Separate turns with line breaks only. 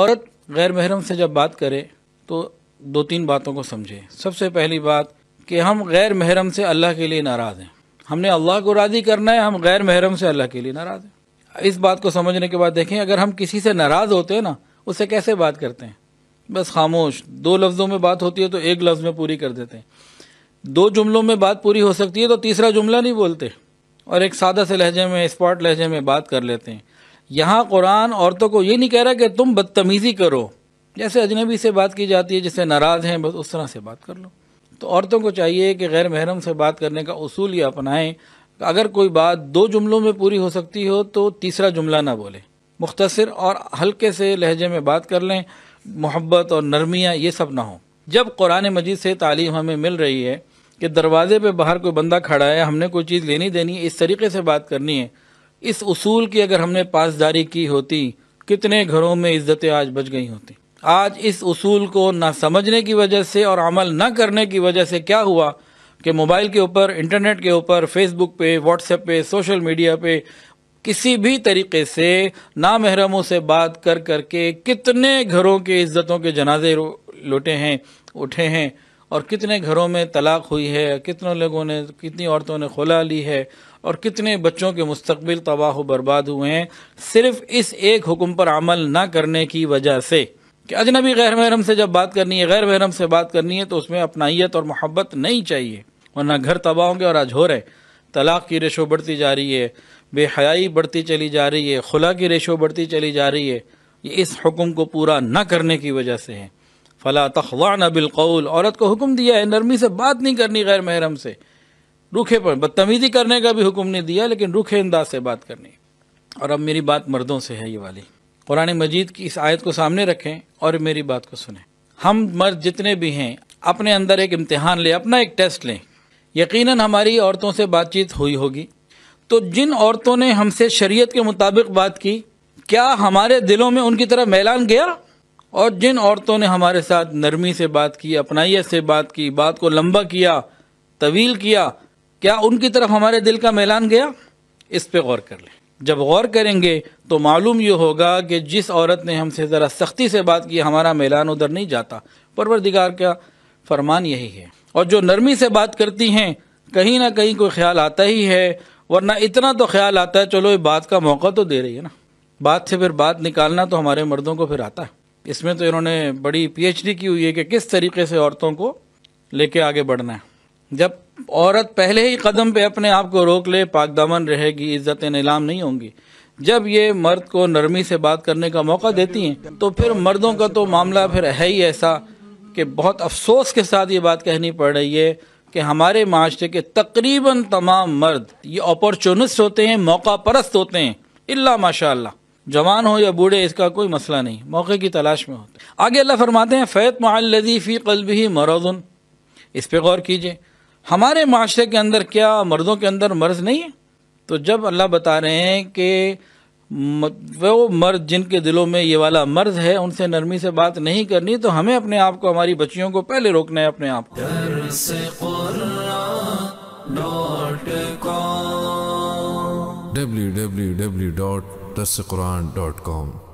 औरत गैर महरम से जब बात करे तो दो तीन बातों को समझे सबसे पहली बात कि हम गैर महरम से अल्लाह के लिए नाराज़ हैं हमने अल्लाह को राज़ी करना है हम गैर महरम से अल्लाह के लिए नाराज़ हैं इस बात को समझने के बाद देखें अगर हम किसी से नाराज़ होते हैं ना उससे कैसे बात करते हैं बस खामोश दो लफ्ज़ों में बात होती है तो एक लफ्ज़ में पूरी कर देते हैं दो जुमलों में बात पूरी हो सकती है तो तीसरा जुमला नहीं बोलते और एक सादा से लहजे में स्पॉट लहजे में बात कर लेते हैं यहाँ कुरान औरतों को ये नहीं कह रहा कि तुम बदतमीज़ी करो जैसे अजनबी से बात की जाती है जिससे नाराज़ हैं बस उस तरह से बात कर लो तो औरतों को चाहिए कि गैर महरम से बात करने का उसूल ये अपनाएं अगर कोई बात दो जुमलों में पूरी हो सकती हो तो तीसरा जुमला ना बोले मुख्तसर और हल्के से लहजे में बात कर लें मोहब्बत और नरमियाँ ये सब ना हो जब कुरान मजीद से तालीम हमें मिल रही है कि दरवाजे पे बाहर कोई बंदा खड़ा है हमने कोई चीज़ लेनी देनी है इस तरीके से बात करनी है इस उसूल की अगर हमने पासदारी की होती कितने घरों में इज्जतें आज बच गई होती आज इस उसूल को ना समझने की वजह से और अमल ना करने की वजह से क्या हुआ कि मोबाइल के ऊपर इंटरनेट के ऊपर फेसबुक पे व्हाट्सएप पे सोशल मीडिया पे किसी भी तरीके से नामहरमों से बात कर करके कितने घरों के इज्जतों के जनाजे लुटे हैं उठे हैं और कितने घरों में तलाक हुई है कितने लोगों ने कितनी औरतों ने खुला ली है और कितने बच्चों के मुस्तबिल तबाह बर्बाद हुए हैं सिर्फ इस एक हुक्म पर अमल ना करने की वजह से कि अजनबी गैर महरम से जब बात करनी है गैर महरम से बात करनी है तो उसमें अपनाइत और मोहब्बत नहीं चाहिए वरना घर तबाह होंगे और आज हो रहे तलाक की रेशो बढ़ती जा रही है बेहयाई बढ़ती चली जा रही है खुला की रेशो बढ़ती चली जा रही है ये इस हुक्म को पूरा न करने की वजह से है फ़ला तखवाना बिलकौल औरत को हुक्म दिया है नरमी से बात नहीं करनी गैर महरम से रुखे पर बदतमीजी करने का भी हुक्म नहीं दिया लेकिन रुखे अंदाज से बात करनी और अब मेरी बात मर्दों से है ये वाली कुरान मजीद की इस आयत को सामने रखें और मेरी बात को सुने हम मर्द जितने भी हैं अपने अंदर एक इम्तिहान लें अपना एक टेस्ट लें यकीन हमारी औरतों से बातचीत हुई होगी तो जिन औरतों ने हमसे शरीयत के मुताबिक बात की क्या हमारे दिलों में उनकी तरफ मैलान गया और जिन औरतों ने हमारे साथ नरमी से बात की अपनाइत से बात की बात को लंबा किया तवील किया क्या उनकी तरफ हमारे दिल का मैलान गया इस पे गौर कर लें जब गौर करेंगे तो मालूम ये होगा कि जिस औरत ने हमसे ज़रा सख्ती से बात की हमारा मैलान उधर नहीं जाता परवरदिगार का फरमान यही है और जो नरमी से बात करती हैं कहीं ना कहीं कोई ख्याल आता ही है वरना इतना तो ख्याल आता है चलो ये बात का मौका तो दे रही है ना बात से फिर बात निकालना तो हमारे मर्दों को फिर आता है इसमें तो इन्होंने बड़ी पीएचडी की हुई है कि किस तरीके से औरतों को लेके आगे बढ़ना है जब औरत पहले ही कदम पे अपने आप को रोक ले दामन रहेगी इज्जत नीलाम नहीं होंगी जब ये मर्द को नरमी से बात करने का मौका देती हैं तो फिर मर्दों का तो मामला फिर है ही ऐसा कि बहुत अफसोस के साथ ये बात कहनी पड़ रही है कि हमारे माशरे के तकरीबन तमाम मर्द ये अपॉर्चुनिस्ट होते हैं मौका परस्त होते हैं इल्ला माशाल्लाह जवान हो या बूढ़े इसका कोई मसला नहीं मौके की तलाश में होते आगे अल्लाह फरमाते हैं फ़ैत मालदी फ़ी कल्ब ही मरदन इस पर गौर कीजिए हमारे माशरे के अंदर क्या मर्दों के अंदर मर्ज नहीं है तो जब अल्लाह बता रहे हैं कि वो मर्द जिनके दिलों में ये वाला मर्ज है उनसे नरमी से बात नहीं करनी तो हमें अपने आप को हमारी बच्चियों को पहले रोकना है अपने आप को डब्ल्यू डब्ल्यू डब्ल्यू डॉट मुतसकुरान डॉट कॉम